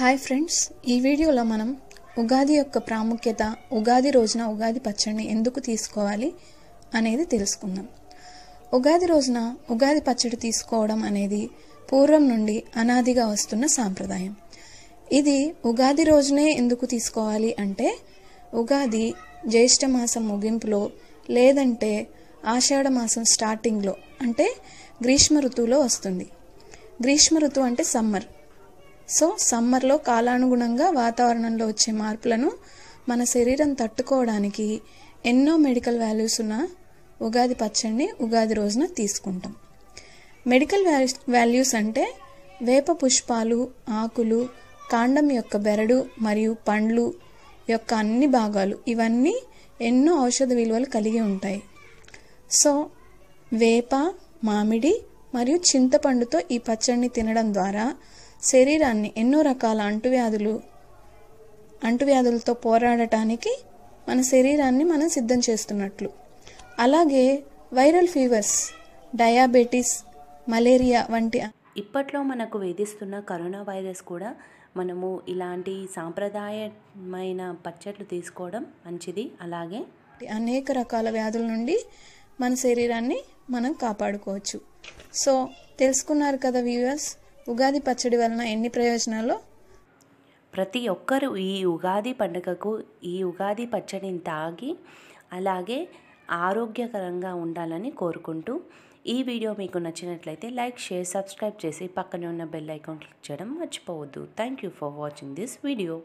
hi friends ఈ వీడియోలో మనం ఉగాది యొక్క ప్రాముఖ్యత ఉగాది రోజున ఉగాది పచ్చడిని ఎందుకు తీసుకోవాలి అనేది తెలుసుకుందాం ఉగాది రోజున ఉగాది పచ్చడి తీసుకోవడం అనేది పూర్వం నుండి అనాదిగా వస్తున్న సాంప్రదాయం ఇది ఉగాది రోజునే ఎందుకు తీసుకోవాలి అంటే ఉగాది జ్యేష్ఠమాసం ముగింపులో లేదంటే ఆషాఢ మాసం స్టార్టింగ్లో అంటే గ్రీష్మ ఋతువులో వస్తుంది గ్రీష్మ ఋతువు అంటే సమ్మర్ సో సమ్మర్లో కాలానుగుణంగా వాతావరణంలో వచ్చే మార్పులను మన శరీరం తట్టుకోవడానికి ఎన్నో మెడికల్ వాల్యూస్ ఉన్న ఉగాది పచ్చడిని ఉగాది రోజున తీసుకుంటాం మెడికల్ వాల్యూస్ అంటే వేప పుష్పాలు ఆకులు కాండం యొక్క బెరడు మరియు పండ్లు యొక్క అన్ని భాగాలు ఇవన్నీ ఎన్నో ఔషధ విలువలు కలిగి ఉంటాయి సో వేప మామిడి మరియు చింతపండుతో ఈ పచ్చడిని తినడం ద్వారా శరీరాన్ని ఎన్నో రకాల అంటువ్యాధులు అంటువ్యాధులతో పోరాడటానికి మన శరీరాన్ని మనం సిద్ధం చేస్తున్నట్లు అలాగే వైరల్ ఫీవర్స్ డయాబెటీస్ మలేరియా వంటి ఇప్పట్లో మనకు వేధిస్తున్న కరోనా వైరస్ కూడా మనము ఇలాంటి సాంప్రదాయమైన పచ్చట్లు తీసుకోవడం మంచిది అలాగే అనేక రకాల వ్యాధుల నుండి మన శరీరాన్ని మనం కాపాడుకోవచ్చు సో తెలుసుకున్నారు కదా వ్యూవర్స్ ఉగాది పచ్చడి వలన ఎన్ని ప్రయోజనాలు ప్రతి ఒక్కరూ ఈ ఉగాది పండుగకు ఈ ఉగాది పచ్చడిని తాగి అలాగే ఆరోగ్యకరంగా ఉండాలని కోరుకుంటూ ఈ వీడియో మీకు నచ్చినట్లయితే లైక్ షేర్ సబ్స్క్రైబ్ చేసి పక్కనే ఉన్న బెల్ ఐకాన్ క్లిక్ చేయడం మర్చిపోవద్దు thank you for watching this video